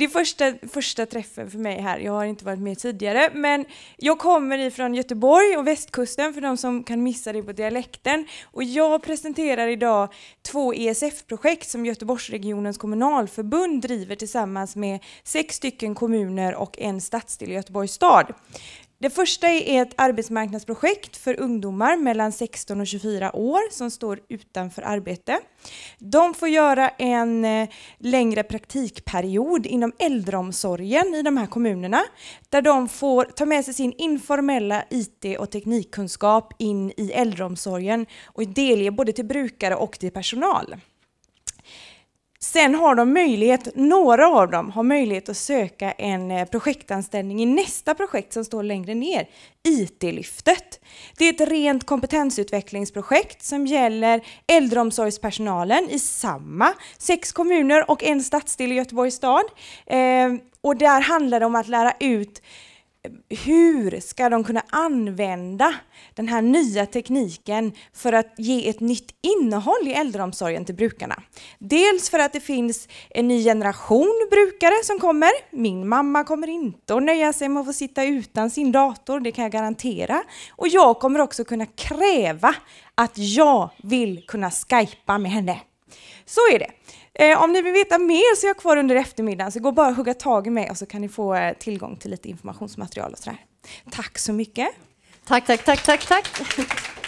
det är första, första träffen för mig här. Jag har inte varit med tidigare, men jag kommer ifrån Göteborg och västkusten för de som kan missa det på dialekten. Och jag presenterar idag två ESF-projekt som Göteborgsregionens kommunalförbund driver tillsammans med sex stycken kommuner och en stadsdel i Göteborgs stad. Det första är ett arbetsmarknadsprojekt för ungdomar mellan 16 och 24 år som står utanför arbete. De får göra en eh, längre praktikperiod inom äldreomsorgen i de här kommunerna där de får ta med sig sin informella IT och teknikkunskap in i äldreomsorgen och delge både till brukare och till personal. Sen har de möjlighet, några av dem har möjlighet att söka en eh, projektanställning i nästa projekt som står längre ner, IT-lyftet. Det är ett rent kompetensutvecklingsprojekt som gäller äldreomsorgspersonalen i samma sex kommuner och en stadsdel i Göteborgs stad. Eh, och där handlar det om att lära ut hur ska de kunna använda den här nya tekniken för att ge ett nytt innehåll i äldreomsorgen till brukarna? Dels för att det finns en ny generation brukare som kommer. Min mamma kommer inte att nöja sig med att få sitta utan sin dator, det kan jag garantera. Och jag kommer också kunna kräva att jag vill kunna skypa med henne. Så är det. Eh, om ni vill veta mer så är jag kvar under eftermiddagen, så gå bara och hugga tag i mig och så kan ni få eh, tillgång till lite informationsmaterial och sådär. Tack så mycket! Tack, tack, tack, tack, tack!